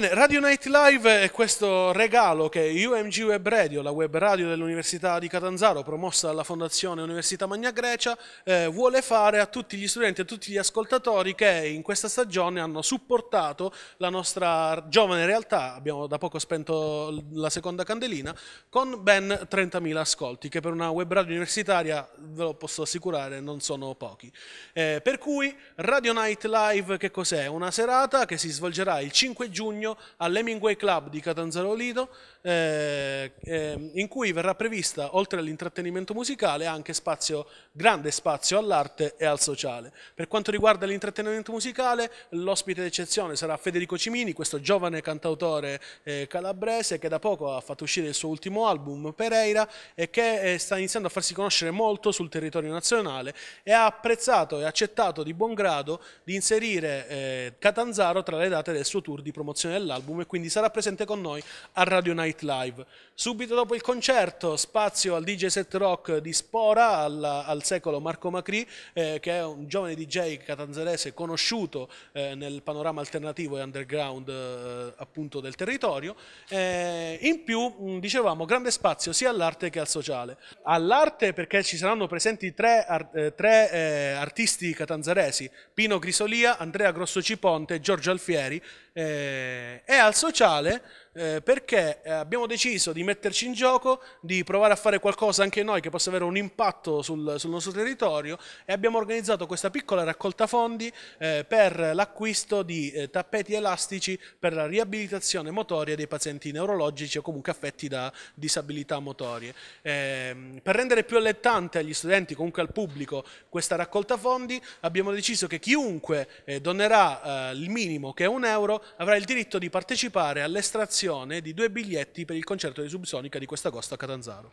Bene, Radio Night Live è questo regalo che UMG Web Radio, la web radio dell'Università di Catanzaro, promossa dalla Fondazione Università Magna Grecia, eh, vuole fare a tutti gli studenti e a tutti gli ascoltatori che in questa stagione hanno supportato la nostra giovane realtà, abbiamo da poco spento la seconda candelina, con ben 30.000 ascolti, che per una web radio universitaria, ve lo posso assicurare, non sono pochi. Eh, per cui Radio Night Live che cos'è? Una serata che si svolgerà il 5 giugno gennaio all'Hemingway Club di Catanzaro Lido, eh, eh, in cui verrà prevista, oltre all'intrattenimento musicale, anche spazio, grande spazio all'arte e al sociale. Per quanto riguarda l'intrattenimento musicale, l'ospite d'eccezione sarà Federico Cimini, questo giovane cantautore eh, calabrese che da poco ha fatto uscire il suo ultimo album, Pereira, e che eh, sta iniziando a farsi conoscere molto sul territorio nazionale e ha apprezzato e accettato di buon grado di inserire eh, Catanzaro tra le date del suo tour di promozione presentazione dell'album e quindi sarà presente con noi a Radio Night Live. Subito dopo il concerto, spazio al DJ set rock di Spora, al, al secolo Marco Macri, eh, che è un giovane DJ catanzarese conosciuto eh, nel panorama alternativo e underground eh, appunto del territorio. Eh, in più, mh, mm, dicevamo, grande spazio sia all'arte che al sociale. All'arte perché ci saranno presenti tre, ar eh, tre eh, artisti catanzaresi, Pino Grisolia, Andrea Grosso Ciponte e Giorgio Alfieri, eh, è al sociale eh, perché eh, abbiamo deciso di metterci in gioco, di provare a fare qualcosa anche noi che possa avere un impatto sul, sul nostro territorio e abbiamo organizzato questa piccola raccolta fondi eh, per l'acquisto di eh, tappeti elastici per la riabilitazione motoria dei pazienti neurologici o comunque affetti da disabilità motorie. Ehm, per rendere più allettante agli studenti, comunque al pubblico, questa raccolta fondi abbiamo deciso che chiunque eh, donerà eh, il minimo che è un euro avrà il diritto di partecipare all'estrazione l'azione di due biglietti per il concerto di Subsonica di quest'agosto a Catanzaro.